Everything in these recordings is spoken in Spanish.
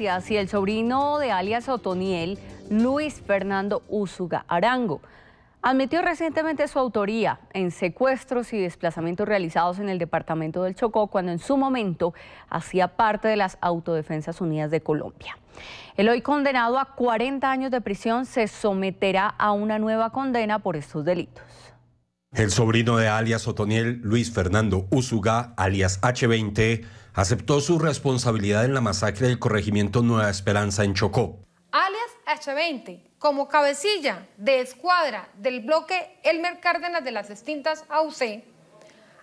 y el sobrino de alias Otoniel, Luis Fernando Úsuga Arango. Admitió recientemente su autoría en secuestros y desplazamientos realizados en el departamento del Chocó cuando en su momento hacía parte de las Autodefensas Unidas de Colombia. El hoy condenado a 40 años de prisión se someterá a una nueva condena por estos delitos. El sobrino de alias Otoniel, Luis Fernando Usuga, alias H20, aceptó su responsabilidad en la masacre del corregimiento Nueva Esperanza en Chocó. Alias H20, como cabecilla de escuadra del bloque Elmer Cárdenas de las extintas AUC,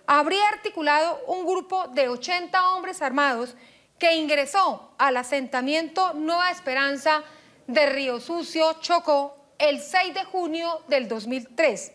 habría articulado un grupo de 80 hombres armados que ingresó al asentamiento Nueva Esperanza de Río Sucio, Chocó, el 6 de junio del 2003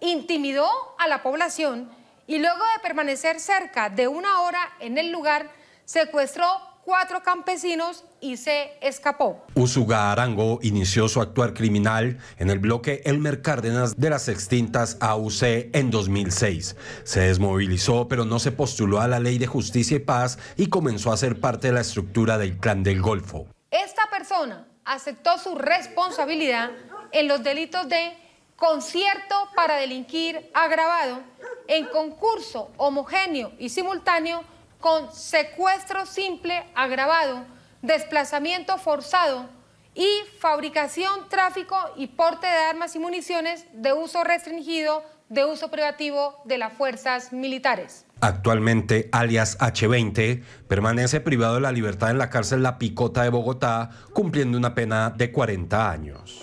intimidó a la población y luego de permanecer cerca de una hora en el lugar, secuestró cuatro campesinos y se escapó. Usuga Arango inició su actuar criminal en el bloque Elmer Cárdenas de las extintas AUC en 2006. Se desmovilizó, pero no se postuló a la Ley de Justicia y Paz y comenzó a ser parte de la estructura del Clan del Golfo. Esta persona aceptó su responsabilidad en los delitos de concierto para delinquir agravado en concurso homogéneo y simultáneo con secuestro simple agravado, desplazamiento forzado y fabricación, tráfico y porte de armas y municiones de uso restringido, de uso privativo de las fuerzas militares. Actualmente, alias H20, permanece privado de la libertad en la cárcel La Picota de Bogotá, cumpliendo una pena de 40 años.